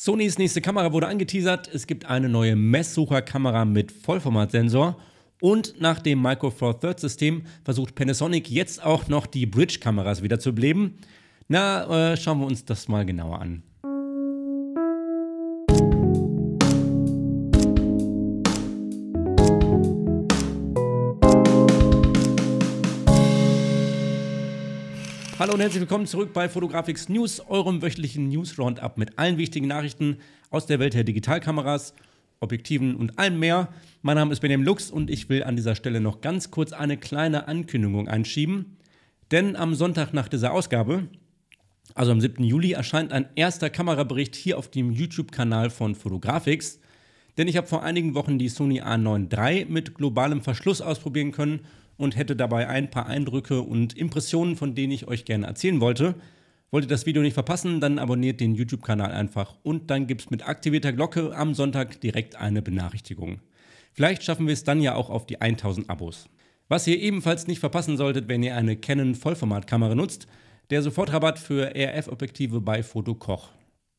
Sonys nächste Kamera wurde angeteasert. Es gibt eine neue Messsucherkamera mit Vollformatsensor. Und nach dem Micro Four Thirds System versucht Panasonic jetzt auch noch die Bridge-Kameras wieder Na, äh, schauen wir uns das mal genauer an. Hallo und herzlich willkommen zurück bei Fotografix News, eurem wöchentlichen News Roundup mit allen wichtigen Nachrichten aus der Welt der Digitalkameras, Objektiven und allem mehr. Mein Name ist Benjamin Lux und ich will an dieser Stelle noch ganz kurz eine kleine Ankündigung einschieben. Denn am Sonntag nach dieser Ausgabe, also am 7. Juli, erscheint ein erster Kamerabericht hier auf dem YouTube-Kanal von Fotografix. Denn ich habe vor einigen Wochen die Sony A9 III mit globalem Verschluss ausprobieren können und hätte dabei ein paar Eindrücke und Impressionen, von denen ich euch gerne erzählen wollte. Wollt ihr das Video nicht verpassen, dann abonniert den YouTube-Kanal einfach und dann gibt es mit aktivierter Glocke am Sonntag direkt eine Benachrichtigung. Vielleicht schaffen wir es dann ja auch auf die 1000 Abos. Was ihr ebenfalls nicht verpassen solltet, wenn ihr eine Canon Vollformatkamera nutzt, der Sofortrabatt für RF-Objektive bei Fotokoch.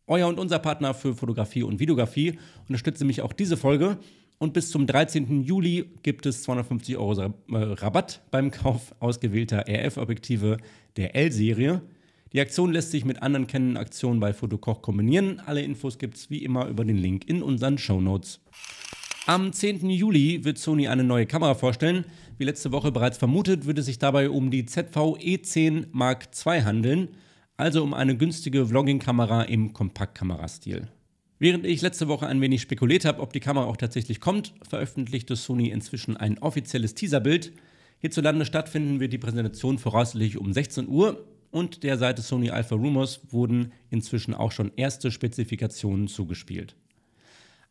Euer und unser Partner für Fotografie und Videografie unterstütze mich auch diese Folge und bis zum 13. Juli gibt es 250 Euro äh, Rabatt beim Kauf ausgewählter RF-Objektive der L-Serie. Die Aktion lässt sich mit anderen Canon-Aktionen bei Fotokoch kombinieren. Alle Infos gibt es wie immer über den Link in unseren Show Notes. Am 10. Juli wird Sony eine neue Kamera vorstellen. Wie letzte Woche bereits vermutet, würde es sich dabei um die ZV-E10 Mark II handeln, also um eine günstige Vlogging-Kamera im Kompaktkamerastil. Während ich letzte Woche ein wenig spekuliert habe, ob die Kamera auch tatsächlich kommt, veröffentlichte Sony inzwischen ein offizielles Teaserbild. Hierzulande stattfinden wird die Präsentation voraussichtlich um 16 Uhr und der Seite Sony Alpha Rumors wurden inzwischen auch schon erste Spezifikationen zugespielt.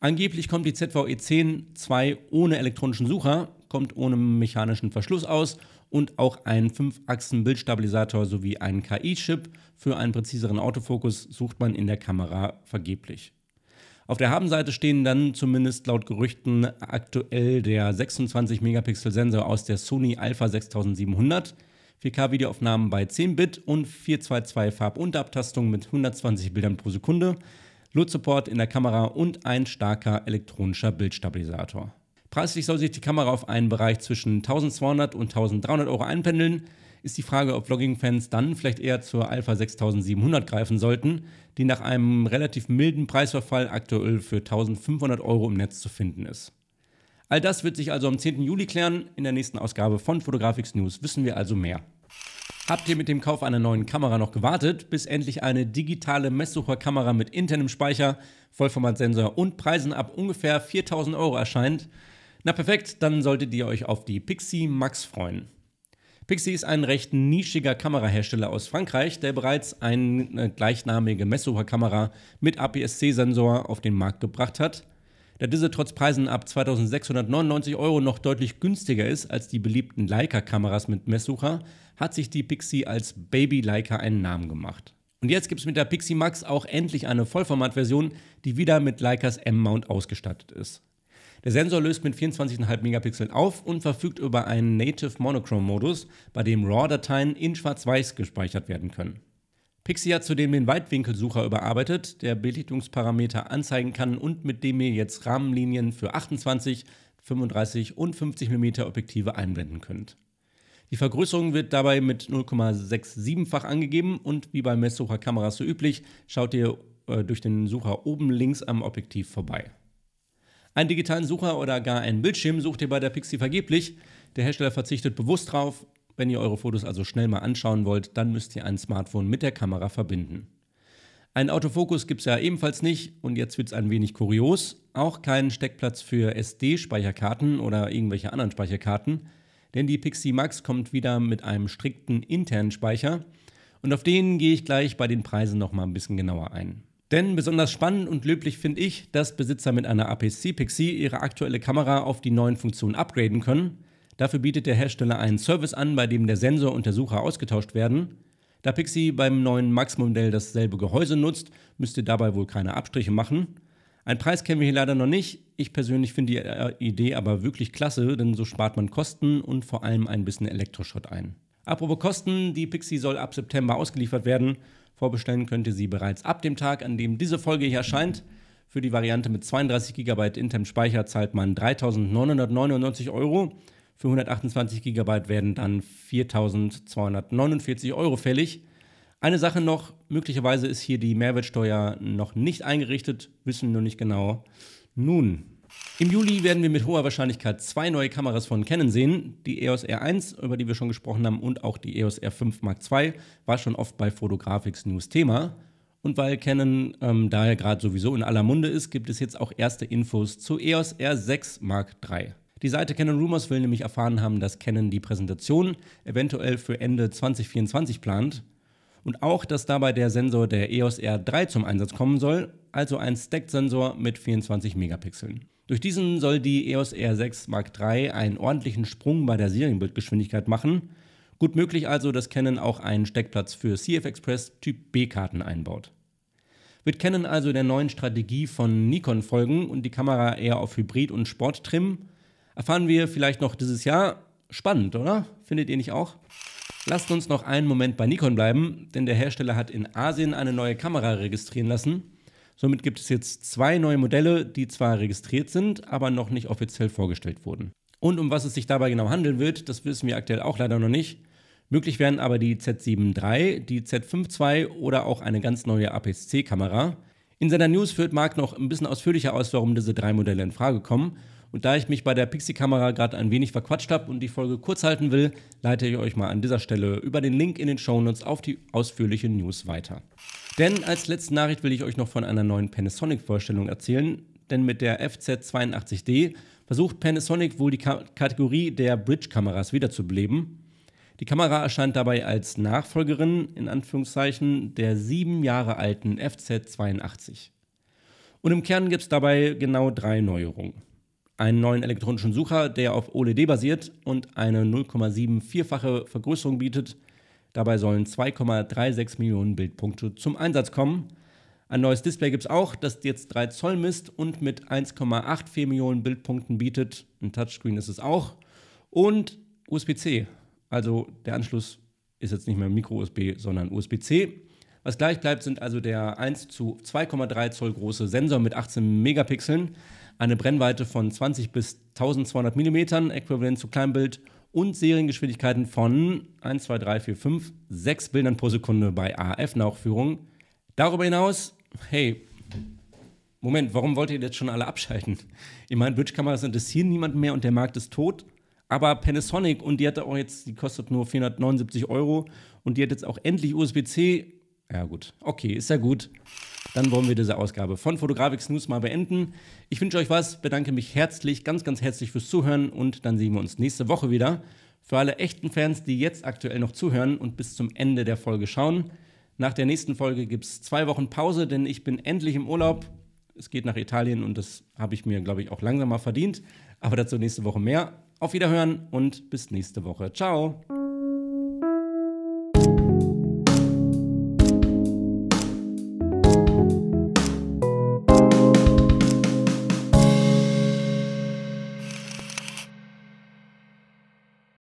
Angeblich kommt die ZVE 10 2 ohne elektronischen Sucher, kommt ohne mechanischen Verschluss aus und auch einen 5-Achsen-Bildstabilisator sowie einen KI-Chip für einen präziseren Autofokus sucht man in der Kamera vergeblich. Auf der Habenseite stehen dann zumindest laut Gerüchten aktuell der 26-Megapixel-Sensor aus der Sony Alpha 6700, 4K-Videoaufnahmen bei 10-Bit und 422 Farbunterabtastung mit 120 Bildern pro Sekunde, Load-Support in der Kamera und ein starker elektronischer Bildstabilisator. Preislich soll sich die Kamera auf einen Bereich zwischen 1200 und 1300 Euro einpendeln ist die Frage, ob Vlogging-Fans dann vielleicht eher zur Alpha 6700 greifen sollten, die nach einem relativ milden Preisverfall aktuell für 1500 Euro im Netz zu finden ist. All das wird sich also am 10. Juli klären. In der nächsten Ausgabe von Photographics News wissen wir also mehr. Habt ihr mit dem Kauf einer neuen Kamera noch gewartet, bis endlich eine digitale Messsucherkamera mit internem Speicher, Vollformatsensor und Preisen ab ungefähr 4000 Euro erscheint? Na perfekt, dann solltet ihr euch auf die Pixie Max freuen. Pixie ist ein recht nischiger Kamerahersteller aus Frankreich, der bereits eine äh, gleichnamige Messsucherkamera mit APS-C-Sensor auf den Markt gebracht hat. Da diese trotz Preisen ab 2699 Euro noch deutlich günstiger ist als die beliebten Leica-Kameras mit Messsucher, hat sich die Pixie als Baby Leica einen Namen gemacht. Und jetzt gibt es mit der Pixie Max auch endlich eine Vollformatversion, die wieder mit Leicas M-Mount ausgestattet ist. Der Sensor löst mit 24,5 Megapixeln auf und verfügt über einen Native Monochrome Modus, bei dem RAW-Dateien in Schwarz-Weiß gespeichert werden können. Pixie hat zudem den Weitwinkelsucher überarbeitet, der Belichtungsparameter anzeigen kann und mit dem ihr jetzt Rahmenlinien für 28, 35 und 50 mm Objektive einblenden könnt. Die Vergrößerung wird dabei mit 0,67-fach angegeben und wie bei Messsucherkameras so üblich, schaut ihr äh, durch den Sucher oben links am Objektiv vorbei. Einen digitalen Sucher oder gar einen Bildschirm sucht ihr bei der Pixie vergeblich. Der Hersteller verzichtet bewusst drauf. Wenn ihr eure Fotos also schnell mal anschauen wollt, dann müsst ihr ein Smartphone mit der Kamera verbinden. Einen Autofokus gibt es ja ebenfalls nicht und jetzt wird es ein wenig kurios. Auch keinen Steckplatz für SD-Speicherkarten oder irgendwelche anderen Speicherkarten, denn die Pixie Max kommt wieder mit einem strikten internen Speicher und auf den gehe ich gleich bei den Preisen nochmal ein bisschen genauer ein. Denn besonders spannend und löblich finde ich, dass Besitzer mit einer APC Pixie ihre aktuelle Kamera auf die neuen Funktionen upgraden können. Dafür bietet der Hersteller einen Service an, bei dem der Sensor und der Sucher ausgetauscht werden. Da Pixie beim neuen Max-Modell dasselbe Gehäuse nutzt, müsst ihr dabei wohl keine Abstriche machen. Einen Preis kennen wir hier leider noch nicht. Ich persönlich finde die äh, Idee aber wirklich klasse, denn so spart man Kosten und vor allem ein bisschen Elektroschrott ein. Apropos Kosten, die Pixie soll ab September ausgeliefert werden. Vorbestellen könnt ihr sie bereits ab dem Tag, an dem diese Folge hier erscheint. Für die Variante mit 32 GB Intem-Speicher zahlt man 3.999 Euro. Für 128 GB werden dann 4.249 Euro fällig. Eine Sache noch, möglicherweise ist hier die Mehrwertsteuer noch nicht eingerichtet, wissen wir nur nicht genau. Nun, im Juli werden wir mit hoher Wahrscheinlichkeit zwei neue Kameras von Canon sehen. Die EOS R1, über die wir schon gesprochen haben, und auch die EOS R5 Mark II war schon oft bei Fotografics News Thema. Und weil Canon ähm, daher gerade sowieso in aller Munde ist, gibt es jetzt auch erste Infos zu EOS R6 Mark III. Die Seite Canon Rumors will nämlich erfahren haben, dass Canon die Präsentation eventuell für Ende 2024 plant und auch, dass dabei der Sensor der EOS R3 zum Einsatz kommen soll, also ein Stacked-Sensor mit 24 Megapixeln. Durch diesen soll die EOS R6 Mark III einen ordentlichen Sprung bei der Serienbildgeschwindigkeit machen. Gut möglich also, dass Canon auch einen Steckplatz für CF Express Typ B-Karten einbaut. Wird Canon also der neuen Strategie von Nikon folgen und die Kamera eher auf Hybrid und Sport trimmen? Erfahren wir vielleicht noch dieses Jahr. Spannend, oder? Findet ihr nicht auch? Lasst uns noch einen Moment bei Nikon bleiben, denn der Hersteller hat in Asien eine neue Kamera registrieren lassen. Somit gibt es jetzt zwei neue Modelle, die zwar registriert sind, aber noch nicht offiziell vorgestellt wurden. Und um was es sich dabei genau handeln wird, das wissen wir aktuell auch leider noch nicht. Möglich wären aber die Z7 III, die Z5 II oder auch eine ganz neue APS-C-Kamera. In seiner News führt Marc noch ein bisschen ausführlicher aus, warum diese drei Modelle in Frage kommen. Und da ich mich bei der Pixie-Kamera gerade ein wenig verquatscht habe und die Folge kurz halten will, leite ich euch mal an dieser Stelle über den Link in den Shownotes auf die ausführliche News weiter. Denn als letzte Nachricht will ich euch noch von einer neuen Panasonic-Vorstellung erzählen. Denn mit der FZ82D versucht Panasonic wohl die Ka Kategorie der Bridge-Kameras wiederzubeleben. Die Kamera erscheint dabei als Nachfolgerin, in Anführungszeichen, der sieben Jahre alten FZ82. Und im Kern gibt es dabei genau drei Neuerungen. Einen neuen elektronischen Sucher, der auf OLED basiert und eine 0,74-fache Vergrößerung bietet, Dabei sollen 2,36 Millionen Bildpunkte zum Einsatz kommen. Ein neues Display gibt es auch, das jetzt 3 Zoll misst und mit 1,84 Millionen Bildpunkten bietet. Ein Touchscreen ist es auch. Und USB-C. Also der Anschluss ist jetzt nicht mehr Micro-USB, sondern USB-C. Was gleich bleibt, sind also der 1 zu 2,3 Zoll große Sensor mit 18 Megapixeln, eine Brennweite von 20 bis 1200 Millimetern, äquivalent zu Kleinbild, und Seriengeschwindigkeiten von 1, 2, 3, 4, 5, 6 Bildern pro Sekunde bei AF-Nachführung. Darüber hinaus, hey, Moment, warum wollt ihr jetzt schon alle abschalten? Ich meine, Bridge-Kameras interessieren niemanden mehr und der Markt ist tot. Aber Panasonic, und die hatte auch jetzt, die kostet nur 479 Euro und die hat jetzt auch endlich USB-C. Ja, gut, okay, ist ja gut dann wollen wir diese Ausgabe von Fotografix News mal beenden. Ich wünsche euch was, bedanke mich herzlich, ganz, ganz herzlich fürs Zuhören und dann sehen wir uns nächste Woche wieder. Für alle echten Fans, die jetzt aktuell noch zuhören und bis zum Ende der Folge schauen. Nach der nächsten Folge gibt es zwei Wochen Pause, denn ich bin endlich im Urlaub. Es geht nach Italien und das habe ich mir, glaube ich, auch langsam mal verdient. Aber dazu nächste Woche mehr. Auf Wiederhören und bis nächste Woche. Ciao.